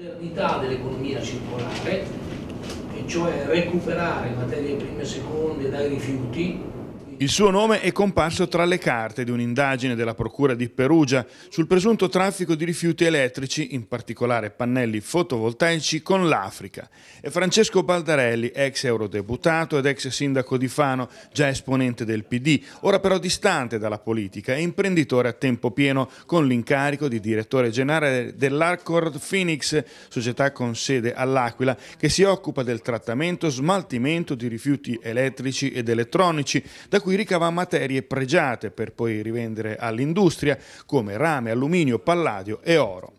modernità dell'economia circolare, e cioè recuperare materie prime e seconde dai rifiuti, il suo nome è comparso tra le carte di un'indagine della Procura di Perugia sul presunto traffico di rifiuti elettrici, in particolare pannelli fotovoltaici, con l'Africa. È Francesco Baldarelli, ex eurodeputato ed ex sindaco di Fano, già esponente del PD, ora però distante dalla politica e imprenditore a tempo pieno con l'incarico di direttore generale dell'Arcord Phoenix, società con sede all'Aquila, che si occupa del trattamento e smaltimento di rifiuti elettrici ed elettronici, da cui cui ricava materie pregiate per poi rivendere all'industria come rame, alluminio, palladio e oro.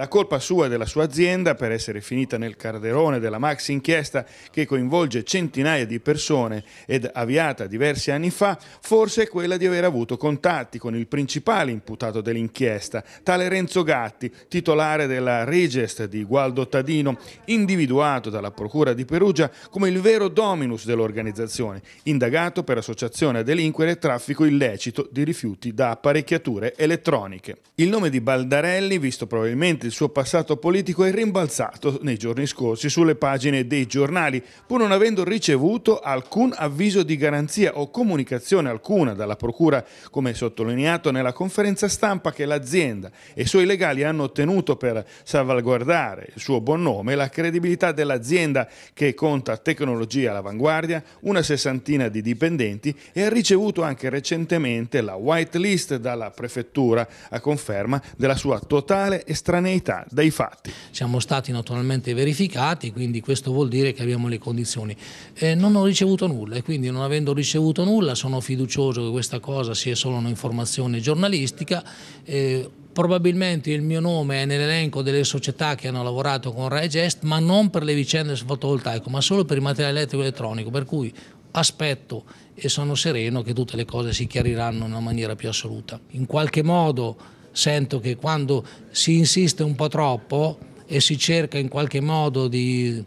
La colpa sua e della sua azienda per essere finita nel carderone della max inchiesta che coinvolge centinaia di persone ed avviata diversi anni fa, forse è quella di aver avuto contatti con il principale imputato dell'inchiesta, tale Renzo Gatti, titolare della Regest di Gualdo Tadino, individuato dalla Procura di Perugia come il vero dominus dell'organizzazione, indagato per associazione a delinquere e traffico illecito di rifiuti da apparecchiature elettroniche. Il nome di Baldarelli, visto probabilmente il suo passato politico è rimbalzato nei giorni scorsi sulle pagine dei giornali, pur non avendo ricevuto alcun avviso di garanzia o comunicazione alcuna dalla Procura, come sottolineato nella conferenza stampa che l'azienda e i suoi legali hanno ottenuto per salvaguardare il suo buon nome e la credibilità dell'azienda che conta tecnologia all'avanguardia, una sessantina di dipendenti e ha ricevuto anche recentemente la whitelist dalla prefettura a conferma della sua totale estraneità comunità dai fatti. Siamo stati naturalmente verificati, quindi questo vuol dire che abbiamo le condizioni. Eh, non ho ricevuto nulla e quindi non avendo ricevuto nulla sono fiducioso che questa cosa sia solo un'informazione giornalistica. Eh, probabilmente il mio nome è nell'elenco delle società che hanno lavorato con Rai ma non per le vicende sul fotovoltaico, ecco, ma solo per il materiale elettrico e elettronico, per cui aspetto e sono sereno che tutte le cose si chiariranno in una maniera più assoluta. In qualche modo sento che quando si insiste un po' troppo e si cerca in qualche modo di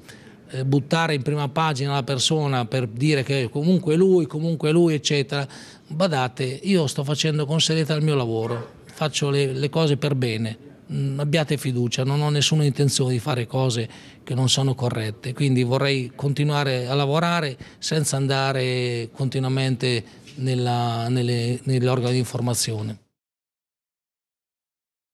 eh, buttare in prima pagina la persona per dire che comunque lui, comunque lui, eccetera, badate, io sto facendo con serietà il mio lavoro, faccio le, le cose per bene, mm, abbiate fiducia, non ho nessuna intenzione di fare cose che non sono corrette, quindi vorrei continuare a lavorare senza andare continuamente nell'organo di informazione.